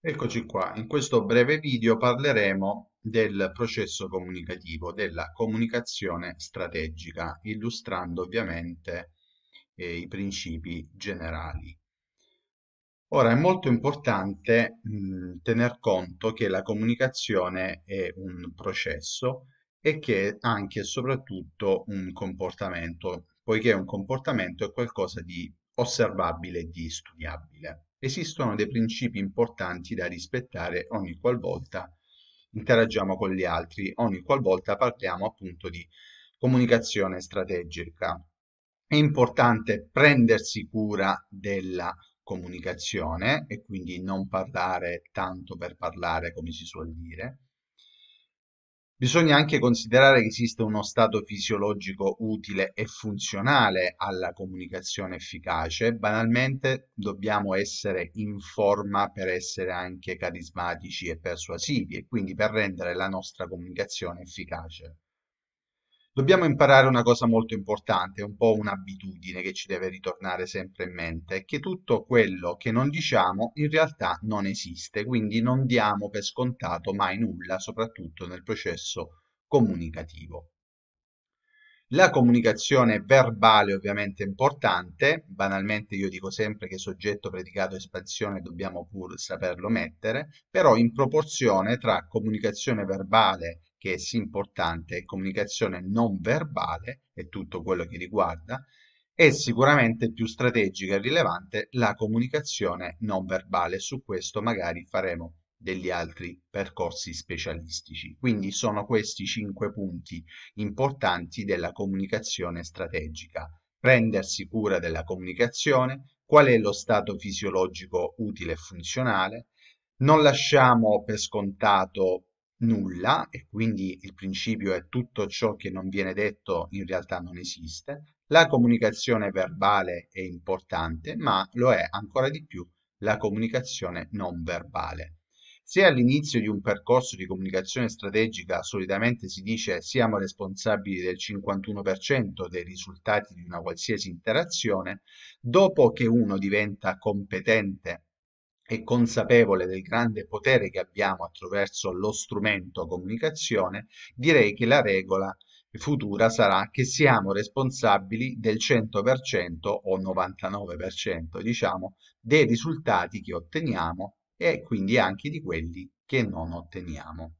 Eccoci qua, in questo breve video parleremo del processo comunicativo, della comunicazione strategica, illustrando ovviamente eh, i principi generali. Ora è molto importante mh, tener conto che la comunicazione è un processo e che è anche e soprattutto un comportamento, poiché un comportamento è qualcosa di osservabile di studiabile. Esistono dei principi importanti da rispettare ogni qualvolta interagiamo con gli altri, ogni qualvolta parliamo appunto di comunicazione strategica. È importante prendersi cura della comunicazione e quindi non parlare tanto per parlare, come si suol dire, Bisogna anche considerare che esiste uno stato fisiologico utile e funzionale alla comunicazione efficace. Banalmente dobbiamo essere in forma per essere anche carismatici e persuasivi e quindi per rendere la nostra comunicazione efficace dobbiamo imparare una cosa molto importante, un po' un'abitudine che ci deve ritornare sempre in mente, che tutto quello che non diciamo in realtà non esiste, quindi non diamo per scontato mai nulla, soprattutto nel processo comunicativo. La comunicazione verbale ovviamente è importante, banalmente io dico sempre che soggetto, predicato, espansione dobbiamo pur saperlo mettere, però in proporzione tra comunicazione verbale e che è sì importante, comunicazione non verbale e tutto quello che riguarda, è sicuramente più strategica e rilevante la comunicazione non verbale. Su questo magari faremo degli altri percorsi specialistici. Quindi sono questi cinque punti importanti della comunicazione strategica. Prendersi cura della comunicazione, qual è lo stato fisiologico utile e funzionale, non lasciamo per scontato nulla e quindi il principio è tutto ciò che non viene detto in realtà non esiste, la comunicazione verbale è importante, ma lo è ancora di più la comunicazione non verbale. Se all'inizio di un percorso di comunicazione strategica solitamente si dice siamo responsabili del 51% dei risultati di una qualsiasi interazione, dopo che uno diventa competente e consapevole del grande potere che abbiamo attraverso lo strumento comunicazione, direi che la regola futura sarà che siamo responsabili del 100% o 99% diciamo dei risultati che otteniamo e quindi anche di quelli che non otteniamo.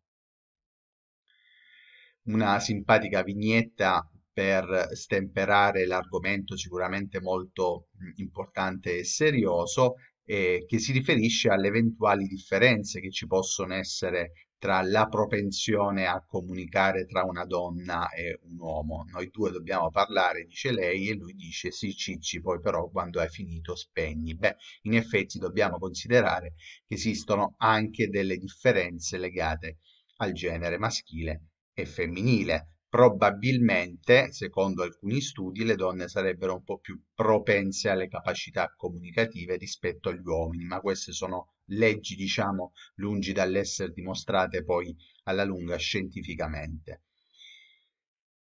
Una simpatica vignetta per stemperare l'argomento sicuramente molto importante e serioso eh, che si riferisce alle eventuali differenze che ci possono essere tra la propensione a comunicare tra una donna e un uomo. Noi due dobbiamo parlare, dice lei, e lui dice sì, cicci, poi però quando hai finito spegni. Beh, in effetti dobbiamo considerare che esistono anche delle differenze legate al genere maschile e femminile probabilmente, secondo alcuni studi, le donne sarebbero un po' più propense alle capacità comunicative rispetto agli uomini, ma queste sono leggi, diciamo, lungi dall'essere dimostrate poi alla lunga scientificamente.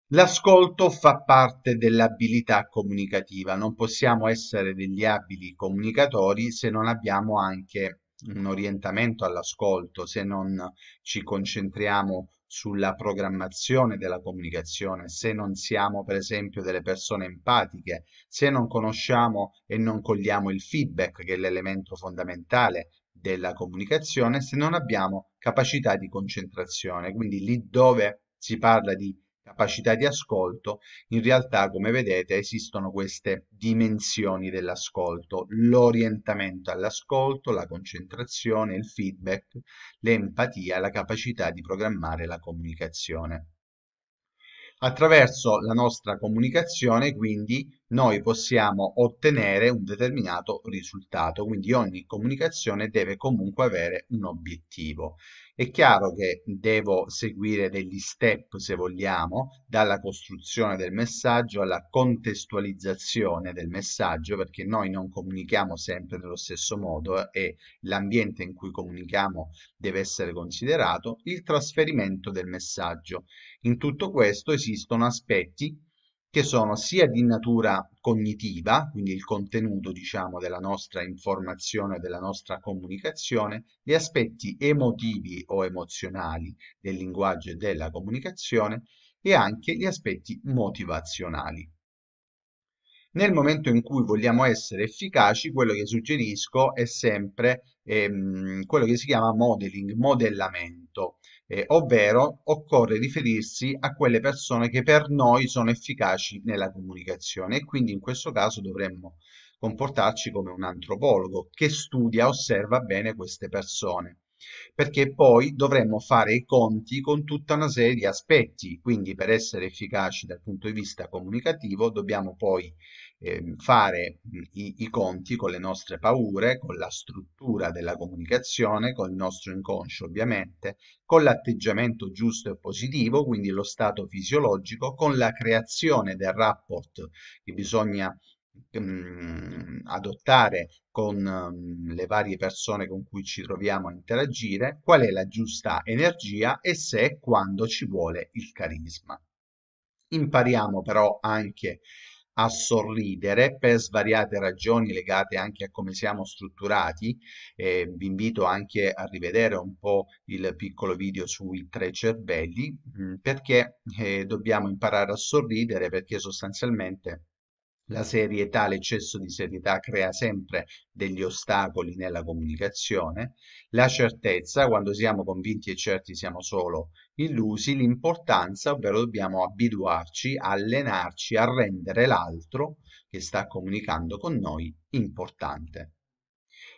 L'ascolto fa parte dell'abilità comunicativa, non possiamo essere degli abili comunicatori se non abbiamo anche un orientamento all'ascolto, se non ci concentriamo sulla programmazione della comunicazione, se non siamo per esempio delle persone empatiche, se non conosciamo e non cogliamo il feedback che è l'elemento fondamentale della comunicazione, se non abbiamo capacità di concentrazione. Quindi lì dove si parla di capacità di ascolto, in realtà come vedete esistono queste dimensioni dell'ascolto, l'orientamento all'ascolto, la concentrazione, il feedback, l'empatia, la capacità di programmare la comunicazione. Attraverso la nostra comunicazione, quindi, noi possiamo ottenere un determinato risultato, quindi ogni comunicazione deve comunque avere un obiettivo. È chiaro che devo seguire degli step, se vogliamo, dalla costruzione del messaggio alla contestualizzazione del messaggio, perché noi non comunichiamo sempre nello stesso modo eh, e l'ambiente in cui comunichiamo deve essere considerato, il trasferimento del messaggio. In tutto questo esistono aspetti che sono sia di natura cognitiva, quindi il contenuto diciamo, della nostra informazione, della nostra comunicazione, gli aspetti emotivi o emozionali del linguaggio e della comunicazione e anche gli aspetti motivazionali. Nel momento in cui vogliamo essere efficaci, quello che suggerisco è sempre ehm, quello che si chiama modeling, modellamento eh, ovvero occorre riferirsi a quelle persone che per noi sono efficaci nella comunicazione e quindi in questo caso dovremmo comportarci come un antropologo che studia, osserva bene queste persone perché poi dovremmo fare i conti con tutta una serie di aspetti, quindi per essere efficaci dal punto di vista comunicativo dobbiamo poi eh, fare i, i conti con le nostre paure, con la struttura della comunicazione, con il nostro inconscio ovviamente, con l'atteggiamento giusto e positivo, quindi lo stato fisiologico, con la creazione del rapport che bisogna Mhmm, adottare con mhmm, le varie persone con cui ci troviamo a interagire, qual è la giusta energia e se e quando ci vuole il carisma. Impariamo però anche a sorridere per svariate ragioni legate anche a come siamo strutturati. Eh, vi invito anche a rivedere un po' il piccolo video sui tre cervelli mhmm, perché eh, dobbiamo imparare a sorridere perché sostanzialmente la serietà, l'eccesso di serietà crea sempre degli ostacoli nella comunicazione. La certezza, quando siamo convinti e certi siamo solo illusi. L'importanza, ovvero dobbiamo abituarci, allenarci a rendere l'altro che sta comunicando con noi importante.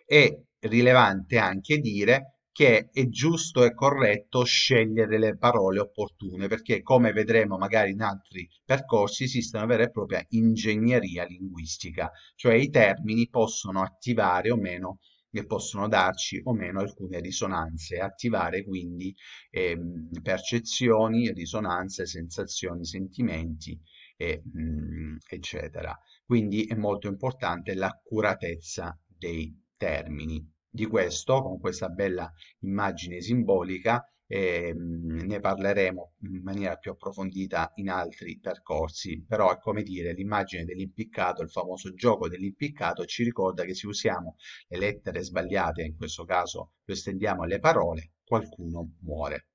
È rilevante anche dire che è giusto e corretto scegliere le parole opportune, perché come vedremo magari in altri percorsi esiste una vera e propria ingegneria linguistica, cioè i termini possono attivare o meno che possono darci o meno alcune risonanze, attivare quindi eh, percezioni, risonanze, sensazioni, sentimenti, e, mh, mm, eccetera. Quindi è molto importante l'accuratezza dei termini. Di questo, con questa bella immagine simbolica, eh, ne parleremo in maniera più approfondita in altri percorsi, però è come dire l'immagine dell'impiccato, il famoso gioco dell'impiccato ci ricorda che se usiamo le lettere sbagliate, in questo caso lo estendiamo alle parole, qualcuno muore.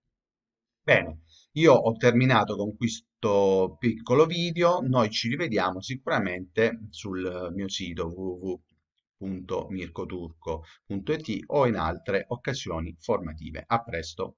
Bene, io ho terminato con questo piccolo video, noi ci rivediamo sicuramente sul mio sito www www.mircoturco.it o in altre occasioni formative. A presto!